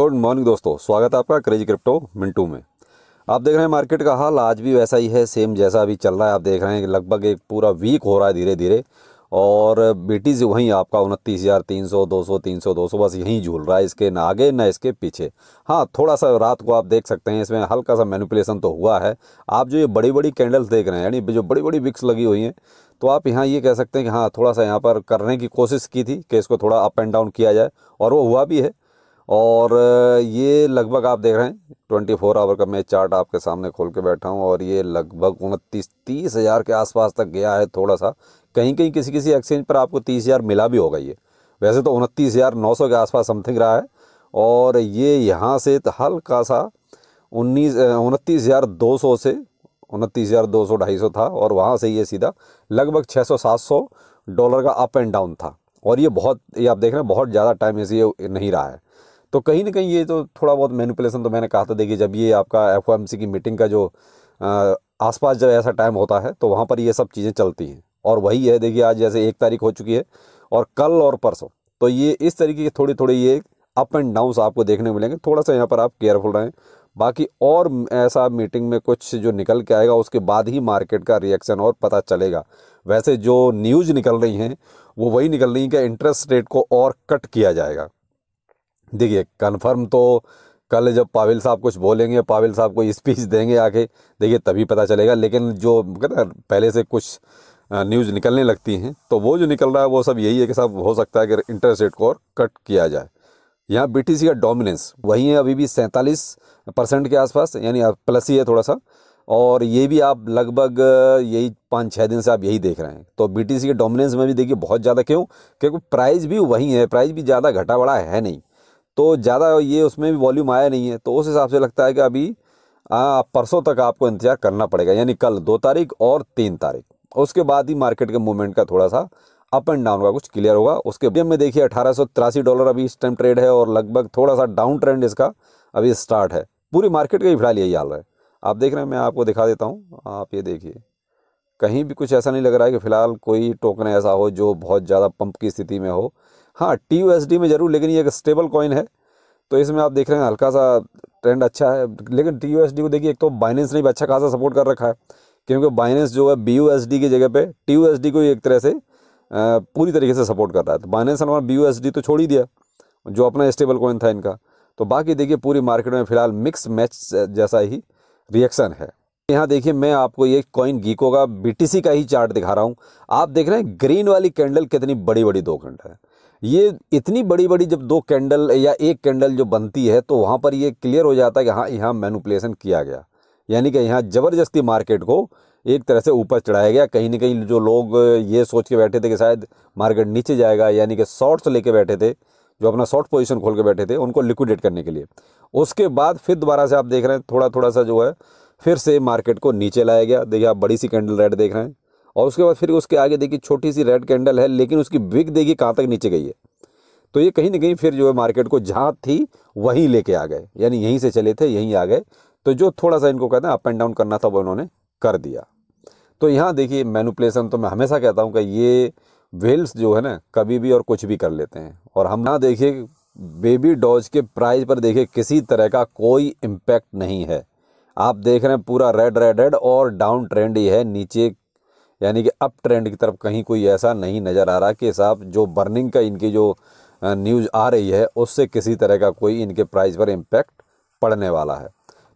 good morning दोस्तों स्वागत है आपका क्रेजी क्रिप्टो मिंटू में आप देख रहे हैं मार्केट का हाल आज भी वैसा ही है सेम जैसा अभी चल रहा है आप देख रहे हैं कि लगभग एक पूरा वीक हो रहा है धीरे धीरे और बेटीज वहीं आपका उनतीस हज़ार तीन सौ दो सौ तीन सौ दो सौ बस यहीं झूल रहा है इसके ना आगे ना इसके पीछे हाँ थोड़ा सा रात को आप देख सकते हैं इसमें हल्का सा मैनिपुलेशन तो हुआ है आप जो ये बड़ी बड़ी कैंडल्स देख रहे हैं यानी जो बड़ी बड़ी विक्स लगी हुई हैं तो आप यहाँ ये कह सकते हैं कि हाँ थोड़ा सा यहाँ पर करने की कोशिश की थी कि इसको थोड़ा अप एंड डाउन किया जाए और वो हुआ भी है और ये लगभग आप देख रहे हैं ट्वेंटी फोर आवर का मैं चार्ट आपके सामने खोल के बैठा हूँ और ये लगभग उनतीस तीस हज़ार के आसपास तक गया है थोड़ा सा कहीं कहीं किसी किसी एक्सचेंज पर आपको तीस हज़ार मिला भी होगा ये वैसे तो उनतीस हज़ार नौ सौ के आसपास समथिंग रहा है और ये यहाँ से तो हल्का सा उन्नीस उनतीस हज़ार दो सौ से उनतीस हज़ार दो सौ ढाई सौ था और वहाँ से ये सीधा लगभग छः सौ सात सौ डॉलर का अप एंड डाउन था और ये बहुत ये आप देख रहे हैं बहुत ज़्यादा टाइम ये नहीं रहा है तो कहीं ना कहीं ये तो थोड़ा बहुत मैनिपुलेशन तो मैंने कहा था देखिए जब ये आपका एफ की मीटिंग का जो आसपास जब ऐसा टाइम होता है तो वहाँ पर ये सब चीज़ें चलती हैं और वही है देखिए आज जैसे एक तारीख हो चुकी है और कल और परसों तो ये इस तरीके के थोड़ी थोड़ी ये अप एंड डाउन्स आपको देखने को मिलेंगे थोड़ा सा यहाँ पर आप केयरफुल रहें बाकी और ऐसा मीटिंग में कुछ जो निकल के आएगा उसके बाद ही मार्केट का रिएक्शन और पता चलेगा वैसे जो न्यूज़ निकल रही हैं वो वही निकल रही हैं कि इंटरेस्ट रेट को और कट किया जाएगा देखिए कन्फर्म तो कल जब पाविल साहब कुछ बोलेंगे पाविल साहब को स्पीच देंगे आके देखिए तभी पता चलेगा लेकिन जो कहते पहले से कुछ न्यूज़ निकलने लगती हैं तो वो जो निकल रहा है वो सब यही है कि सब हो सकता है कि इंटरेस्ट रेट को और कट किया जाए यहाँ बीटीसी का डोमिनेंस वही है अभी भी सैंतालीस परसेंट के आसपास यानी प्लस ही है थोड़ा सा और ये भी आप लगभग यही पाँच छः दिन से आप यही देख रहे हैं तो बीटीसी के डोमिनेंस में भी देखिए बहुत ज़्यादा क्यों क्योंकि प्राइस भी वही है प्राइस भी ज़्यादा घटा बढ़ा है नहीं तो ज़्यादा ये उसमें भी वॉल्यूम आया नहीं है तो उस हिसाब से लगता है कि अभी परसों तक आपको इंतज़ार करना पड़ेगा यानी कल दो तारीख और तीन तारीख उसके बाद ही मार्केट के मूवमेंट का थोड़ा सा अप एंड डाउन का कुछ क्लियर होगा उसके बीच में देखिए अठारह डॉलर अभी इस टाइम ट्रेड है और लगभग थोड़ा सा डाउन ट्रेंड इसका अभी स्टार्ट है पूरी मार्केट का ही फिलहाल यही हाल है आप देख रहे हैं मैं आपको दिखा देता हूँ आप ये देखिए कहीं भी कुछ ऐसा नहीं लग रहा है कि फ़िलहाल कोई टोकन ऐसा हो जो बहुत ज़्यादा पंप की स्थिति में हो हाँ टी में ज़रूर लेकिन ये एक स्टेबल कॉइन है तो इसमें आप देख रहे हैं हल्का सा ट्रेंड अच्छा है लेकिन टी को देखिए एक तो बाइनेंस ने भी अच्छा खासा सपोर्ट कर रखा है क्योंकि बाइनेंस जो है बी की जगह पे टी को एक तरह से पूरी तरीके से सपोर्ट कर रहा है तो बाइनेंस ने हमारा बी तो छोड़ ही दिया जो अपना स्टेबल कॉइन था इनका तो बाकी देखिए पूरी मार्केट में फ़िलहाल मिक्स मैच जैसा ही रिएक्शन है यहाँ देखिए मैं आपको ये कॉइन गीको का सी का ही चार्ट दिखा रहा हूँ आप देख रहे हैं ग्रीन वाली कैंडल कितनी बड़ी बड़ी दो घंटा है ये इतनी बड़ी बड़ी जब दो कैंडल या एक कैंडल जो बनती है तो वहाँ पर ये क्लियर हो जाता है कि हाँ यहाँ मैनुपलेसन किया गया यानी कि यहाँ ज़बरदस्ती मार्केट को एक तरह से ऊपर चढ़ाया गया कहीं ना कहीं जो लोग ये सोच के बैठे थे कि शायद मार्केट नीचे जाएगा यानी कि शॉर्ट्स लेके बैठे थे जो अपना शॉर्ट पोजीशन खोल के बैठे थे उनको लिक्विडेट करने के लिए उसके बाद फिर दोबारा से आप देख रहे हैं थोड़ा थोड़ा सा जो है फिर से मार्केट को नीचे लाया गया देखिए आप बड़ी सी कैंडल रेड देख रहे हैं और उसके बाद फिर उसके आगे देखिए छोटी सी रेड कैंडल है लेकिन उसकी बिग देखिए कहाँ तक नीचे गई है तो ये कहीं ना कहीं फिर जो है मार्केट को जहाँ थी वहीं लेके आ गए यानी यहीं से चले थे यहीं आ गए तो जो थोड़ा सा इनको कहते हैं अप एंड डाउन करना था वो इन्होंने कर दिया तो यहाँ देखिए मैनुपलेसन तो मैं हमेशा कहता हूँ कि ये वेल्स जो है ना कभी भी और कुछ भी कर लेते हैं और हम ना देखिए बेबी डॉज के प्राइस पर देखिए किसी तरह का कोई इम्पैक्ट नहीं है आप देख रहे हैं पूरा रेड रेड रेड और डाउन ट्रेंड ही है नीचे यानी कि अप ट्रेंड की तरफ कहीं कोई ऐसा नहीं नज़र आ रहा कि साहब जो बर्निंग का इनकी जो न्यूज़ आ रही है उससे किसी तरह का कोई इनके प्राइस पर इम्पेक्ट पड़ने वाला है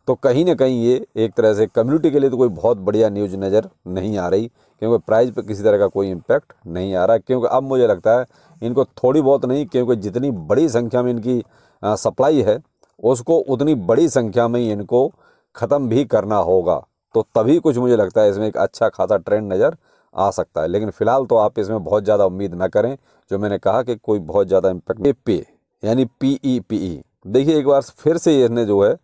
तो कहीं ना कहीं ये एक तरह से कम्युनिटी के लिए तो कोई बहुत बढ़िया न्यूज़ नज़र नहीं आ रही क्योंकि प्राइस पर किसी तरह का कोई इम्पैक्ट नहीं आ रहा क्योंकि अब मुझे लगता है इनको थोड़ी बहुत नहीं क्योंकि जितनी बड़ी संख्या में इनकी सप्लाई है उसको उतनी बड़ी संख्या में इनको ख़त्म भी करना होगा तो तभी कुछ मुझे लगता है इसमें एक अच्छा खासा ट्रेंड नज़र आ सकता है लेकिन फ़िलहाल तो आप इसमें बहुत ज़्यादा उम्मीद ना करें जो मैंने कहा कि कोई बहुत ज़्यादा इम्पैक्ट ए पे यानी पी ई पी ई देखिए एक बार फिर से इसने जो है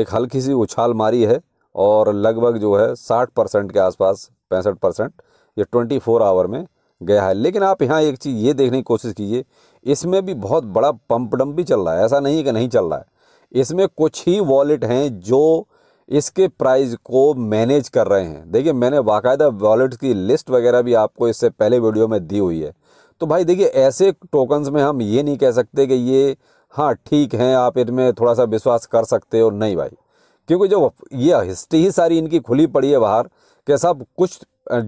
एक हल्की सी उछाल मारी है और लगभग जो है साठ परसेंट के आसपास पैंसठ परसेंट ये ट्वेंटी फोर आवर में गया है लेकिन आप यहाँ एक चीज़ ये देखने की कोशिश कीजिए इसमें भी बहुत बड़ा पंप भी चल रहा है ऐसा नहीं है कि नहीं चल रहा है इसमें कुछ ही वॉलेट हैं जो इसके प्राइस को मैनेज कर रहे हैं देखिए मैंने बाकायदा वॉलेट की लिस्ट वगैरह भी आपको इससे पहले वीडियो में दी हुई है तो भाई देखिए ऐसे टोकन्स में हम ये नहीं कह सकते कि ये हाँ ठीक हैं आप इनमें थोड़ा सा विश्वास कर सकते हो नहीं भाई क्योंकि जो ये हिस्ट्री ही सारी इनकी खुली पड़ी है बाहर कि सब कुछ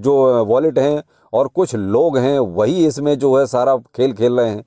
जो वॉलेट हैं और कुछ लोग हैं वही इसमें जो है सारा खेल खेल रहे हैं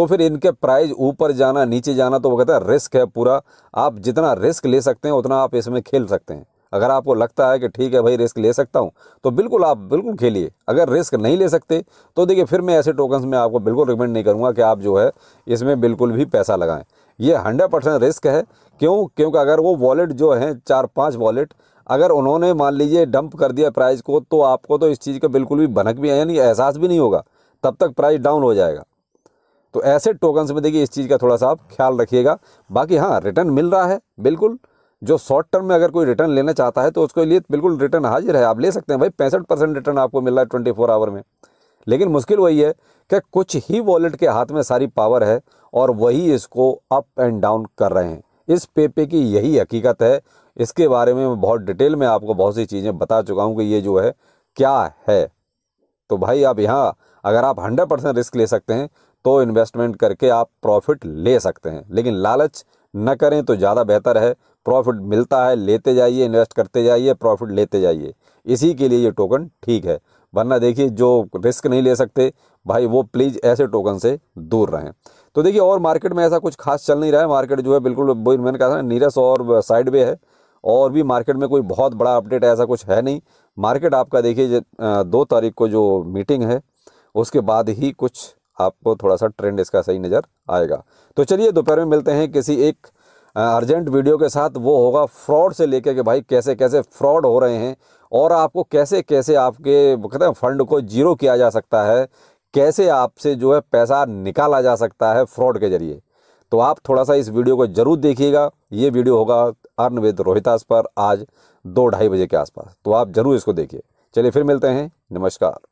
तो फिर इनके प्राइज ऊपर जाना नीचे जाना तो वो कहता है रिस्क है पूरा आप जितना रिस्क ले सकते हैं उतना आप इसमें खेल सकते हैं अगर आपको लगता है कि ठीक है भाई रिस्क ले सकता हूँ तो बिल्कुल आप बिल्कुल खेलिए अगर रिस्क नहीं ले सकते तो देखिए फिर मैं ऐसे टोकन्स में आपको बिल्कुल रिकमेंड नहीं करूँगा कि आप जो है इसमें बिल्कुल भी पैसा लगाएं ये हंड्रेड परसेंट रिस्क है क्यों क्योंकि अगर वो वॉलेट जो हैं चार पाँच वॉलेट अगर उन्होंने मान लीजिए डंप कर दिया प्राइस को तो आपको तो इस चीज़ का बिल्कुल भी भनक भी यानी एहसास भी नहीं होगा तब तक प्राइस डाउन हो जाएगा तो ऐसे टोकन्स में देखिए इस चीज़ का थोड़ा सा आप ख्याल रखिएगा बाकी हाँ रिटर्न मिल रहा है बिल्कुल जो शॉर्ट टर्म में अगर कोई रिटर्न लेना चाहता है तो उसके लिए बिल्कुल रिटर्न हाजिर है आप ले सकते हैं भाई पैंसठ परसेंट रिटर्न आपको मिल रहा है ट्वेंटी फोर आवर में लेकिन मुश्किल वही है कि कुछ ही वॉलेट के हाथ में सारी पावर है और वही इसको अप एंड डाउन कर रहे हैं इस पे पे की यही हकीकत है इसके बारे में बहुत डिटेल में आपको बहुत सी चीज़ें बता चुका हूँ कि ये जो है क्या है तो भाई आप यहाँ अगर आप हंड्रेड परसेंट रिस्क ले सकते हैं तो इन्वेस्टमेंट करके आप प्रॉफिट ले सकते हैं लेकिन लालच न करें तो ज़्यादा बेहतर है प्रॉफिट मिलता है लेते जाइए इन्वेस्ट करते जाइए प्रॉफिट लेते जाइए इसी के लिए ये टोकन ठीक है वरना देखिए जो रिस्क नहीं ले सकते भाई वो प्लीज़ ऐसे टोकन से दूर रहें तो देखिए और मार्केट में ऐसा कुछ खास चल नहीं रहा है मार्केट जो है बिल्कुल मैंने कहा था नीरस और साइड वे है और भी मार्केट में कोई बहुत बड़ा अपडेट ऐसा कुछ है नहीं मार्केट आपका देखिए दो तारीख को जो मीटिंग है उसके बाद ही कुछ आपको थोड़ा सा ट्रेंड इसका सही नज़र आएगा तो चलिए दोपहर में मिलते हैं किसी एक अर्जेंट वीडियो के साथ वो होगा फ्रॉड से लेकर के भाई कैसे कैसे फ्रॉड हो रहे हैं और आपको कैसे कैसे आपके कहते हैं फंड को जीरो किया जा सकता है कैसे आपसे जो है पैसा निकाला जा सकता है फ्रॉड के जरिए तो आप थोड़ा सा इस वीडियो को जरूर देखिएगा ये वीडियो होगा अर्न विद रोहितास पर आज दो ढाई बजे के आसपास तो आप ज़रूर इसको देखिए चलिए फिर मिलते हैं नमस्कार